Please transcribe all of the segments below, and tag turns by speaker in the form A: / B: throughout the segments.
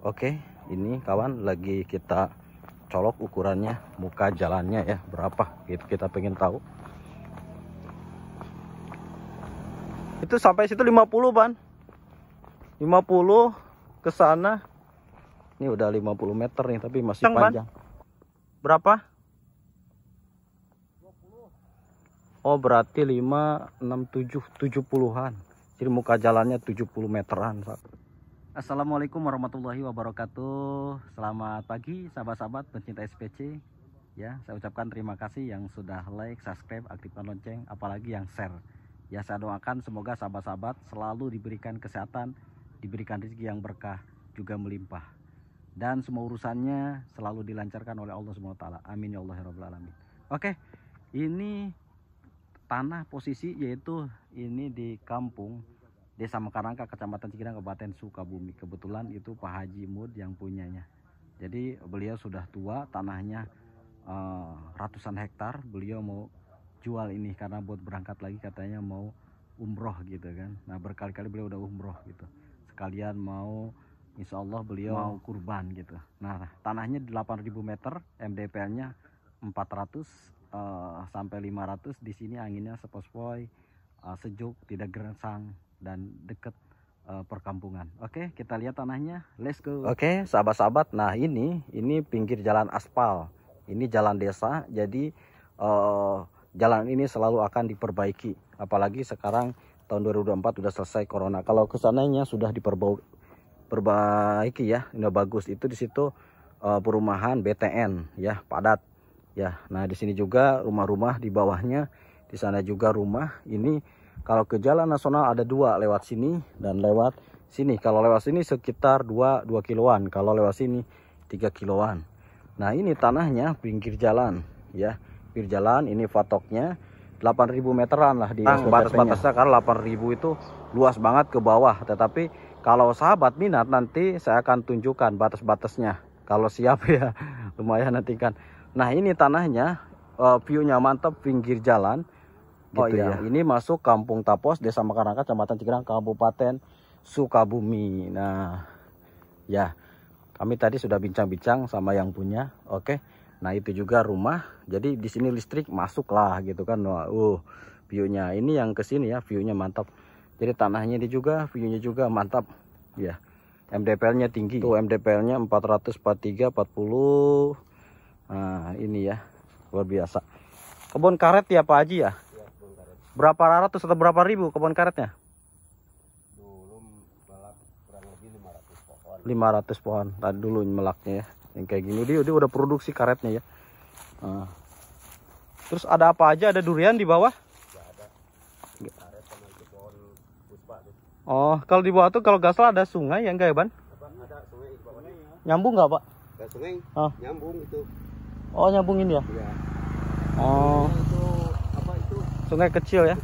A: Oke, ini kawan lagi kita colok ukurannya, muka jalannya ya, berapa gitu kita pengen tahu. Itu sampai situ 50, Ban. 50 ke sana. Ini udah 50 meter nih, tapi masih Teng, panjang. Ban. Berapa? 20. Oh, berarti 5 6 7 70-an. Jadi muka jalannya 70 meteran, Pak. Assalamualaikum warahmatullahi wabarakatuh Selamat pagi sahabat-sahabat pencinta SPC Ya, saya ucapkan terima kasih yang sudah like, subscribe, aktifkan lonceng, apalagi yang share Ya, saya doakan semoga sahabat-sahabat selalu diberikan kesehatan Diberikan rezeki yang berkah, juga melimpah Dan semua urusannya selalu dilancarkan oleh Allah SWT Amin ya Allah ya Rabbal Alamin Oke, ini tanah posisi yaitu ini di kampung Desa Mekarangka, Kecamatan Cikidang, Kabupaten Sukabumi. Kebetulan itu Pak Haji Mud yang punyanya. Jadi beliau sudah tua, tanahnya uh, ratusan hektar. Beliau mau jual ini karena buat berangkat lagi katanya mau umroh gitu kan. Nah berkali-kali beliau udah umroh gitu. Sekalian mau Insya Allah beliau mau kurban gitu. Nah tanahnya 8.000 meter, MDPL-nya 400 uh, eh, sampai 500 di sini anginnya sepoi-sepoi uh, sejuk, tidak gersang dan dekat uh, perkampungan. Oke, okay, kita lihat tanahnya. Let's go. Oke, okay, sahabat-sahabat. Nah, ini ini pinggir jalan aspal. Ini jalan desa. Jadi uh, jalan ini selalu akan diperbaiki. Apalagi sekarang tahun 2024 sudah selesai corona. Kalau kesananya sudah diperbaiki ya. Ini bagus. Itu di situ uh, perumahan BTN ya, padat. Ya. Nah, di sini juga rumah-rumah di bawahnya di sana juga rumah. Ini kalau ke jalan nasional ada dua lewat sini dan lewat sini. Kalau lewat sini sekitar 2, 2 kiloan. Kalau lewat sini 3 kiloan. Nah ini tanahnya pinggir jalan ya. Pinggir jalan ini fatoknya. 8.000 meteran lah di batas-batasnya karena 8.000 itu luas banget ke bawah tetapi kalau sahabat minat nanti saya akan tunjukkan batas-batasnya kalau siap ya lumayan nanti kan nah ini tanahnya uh, view-nya mantap pinggir jalan Oh, gitu oh iya, ya. ini masuk Kampung Tapos, Desa Makarang, Kecamatan Cikarang, Kabupaten Sukabumi. Nah, ya, kami tadi sudah bincang-bincang sama yang punya, oke. Nah itu juga rumah, jadi di sini listrik masuk lah gitu kan. Wah, uh, viewnya ini yang ke sini ya, viewnya mantap. Jadi tanahnya ini juga, viewnya juga mantap, ya. MDPL-nya tinggi, tuh MDPL-nya 443, 40. Nah ini ya, luar biasa. Kebun karet ya Pak Haji ya? berapa ratus atau berapa ribu kebun karetnya? Dulu melak kurang lebih 500 pohon. 500 pohon. Tadi dulu melaknya ya. Yang kayak gini dia, dia udah produksi karetnya ya. Nah. Terus ada apa aja? Ada durian di bawah? Gak ada. Karet sama itu pohon puspa Oh, kalau di bawah tuh kalau nggak ada sungai ya enggak ya, Ban? Ada sungai di bawahnya. Nyambung nggak, Pak? Ada sungai. Oh. Nyambung itu. Oh, nyambungin ya? Iya. Oh. Itu Sungai kecil ya.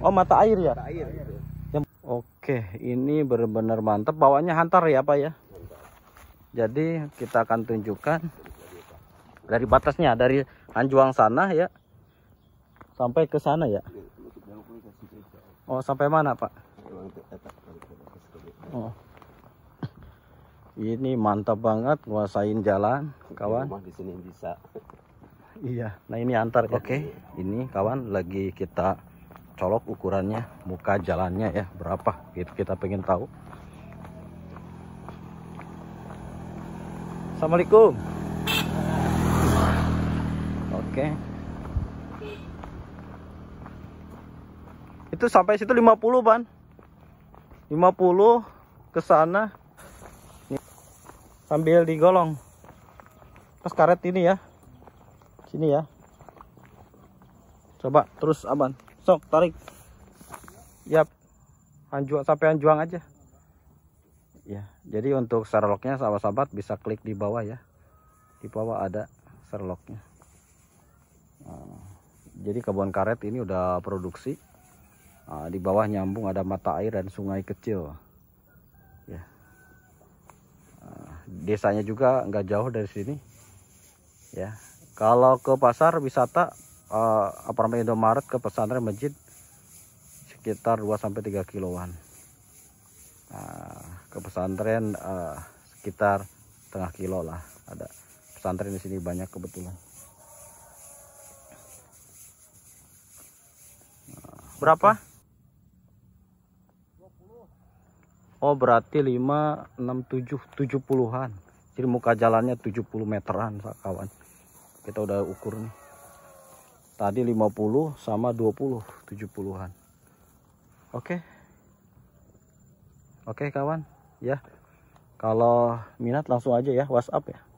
A: Oh, mata air ya? Mata air. Gitu. Ya, oke, ini benar-benar mantap. Bawanya hantar ya, Pak ya. Jadi kita akan tunjukkan dari batasnya, dari Anjuang sana ya, sampai ke sana ya. Iya, oh, sampai mana Pak? Oh, ini mantap banget nguasain jalan, kawan. di sini bisa. Iya. Nah ini antar ya. Oke. Ini kawan lagi kita colok ukurannya, muka jalannya ya berapa? Gitu kita pengen tahu. Assalamualaikum. Oke. Itu sampai situ 50, Ban. 50 ke sana sambil digolong. Pas karet ini ya sini ya coba terus aban sok tarik yap anjuang sampai anjuang aja ya jadi untuk serloknya sahabat-sahabat bisa klik di bawah ya di bawah ada serloknya nah, jadi kebun karet ini udah produksi nah, di bawah nyambung ada mata air dan sungai kecil ya nah, desanya juga nggak jauh dari sini ya kalau ke pasar wisata uh, apartemen Indomaret ke pesantren masjid sekitar 2 sampai 3 kiloan. Nah, ke pesantren uh, sekitar setengah kilo lah ada pesantren di sini banyak kebetulan. Nah, Berapa? 20. Oh berarti 5, 6, 7, 70-an. Jadi muka jalannya 70 meteran kawan kita udah ukur nih tadi 50 sama 20 70-an oke okay. oke okay, kawan ya kalau minat langsung aja ya WhatsApp ya